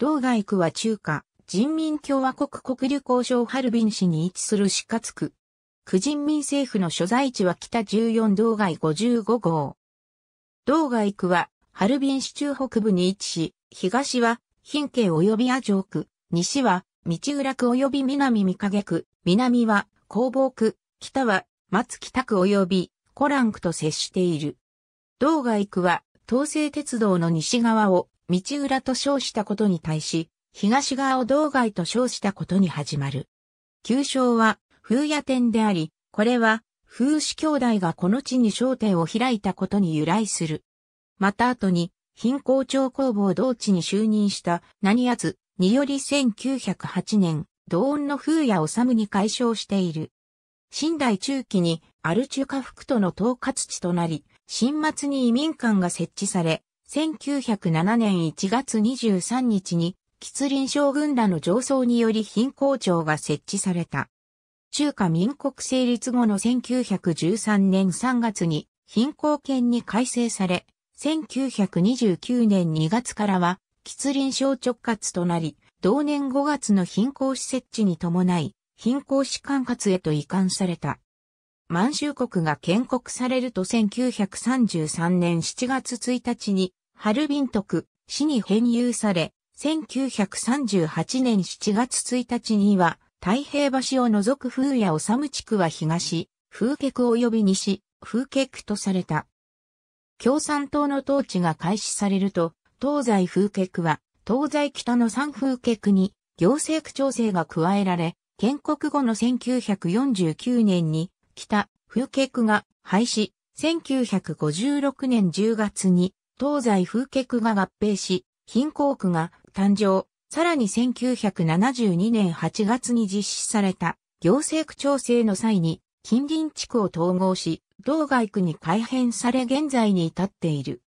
道外区は中華、人民共和国国旅行省ハルビン市に位置する四活区。区人民政府の所在地は北14道外55号。道外区は、ハルビン市中北部に位置し、東は、貧景及び阿城区、西は、道浦区及び南三影区、南は、工房区、北は、松北区及び、コラン区と接している。道外区は、東西鉄道の西側を道裏と称したことに対し、東側を道外と称したことに始まる。旧称は、風夜店であり、これは、風氏兄弟がこの地に商店を開いたことに由来する。また後に、貧工町工房同地に就任した何やつにより1908年、同音の風や治に解消している。新代中期にアル中華福との統括地となり、新末に移民館が設置され、1907年1月23日に、吉林将軍らの上層により貧困庁が設置された。中華民国成立後の1913年3月に貧困権に改正され、1929年2月からは吉林省直轄となり、同年5月の貧困施設地に伴い、貧困士管轄へと移管された。満州国が建国されると1933年7月1日にハルビン徳、市に編入され、1938年7月1日には、太平橋を除く風や治地区は東、風客及び西、風客とされた。共産党の統治が開始されると、東西風客は、東西北の三風客に、行政区調整が加えられ、建国後の1949年に、北、風客が廃止、1956年10月に、東西風景区が合併し、貧困区が誕生、さらに1972年8月に実施された行政区調整の際に近隣地区を統合し、道外区に改変され現在に至っている。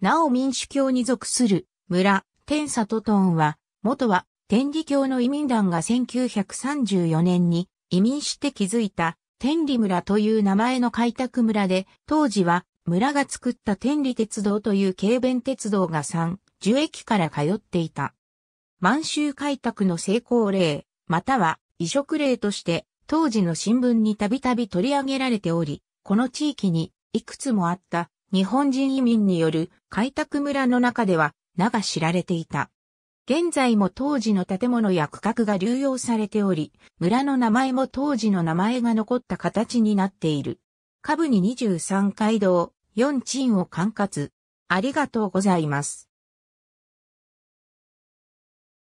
なお民主教に属する村、天里トトンは、元は天理教の移民団が1934年に移民して築いた天理村という名前の開拓村で、当時は村が作った天理鉄道という軽便鉄道が3、1駅から通っていた。満州開拓の成功例、または移植例として当時の新聞にたびたび取り上げられており、この地域にいくつもあった日本人移民による開拓村の中では名が知られていた。現在も当時の建物や区画が流用されており、村の名前も当時の名前が残った形になっている。下部に23街道、4チンを管轄。ありがとうございます。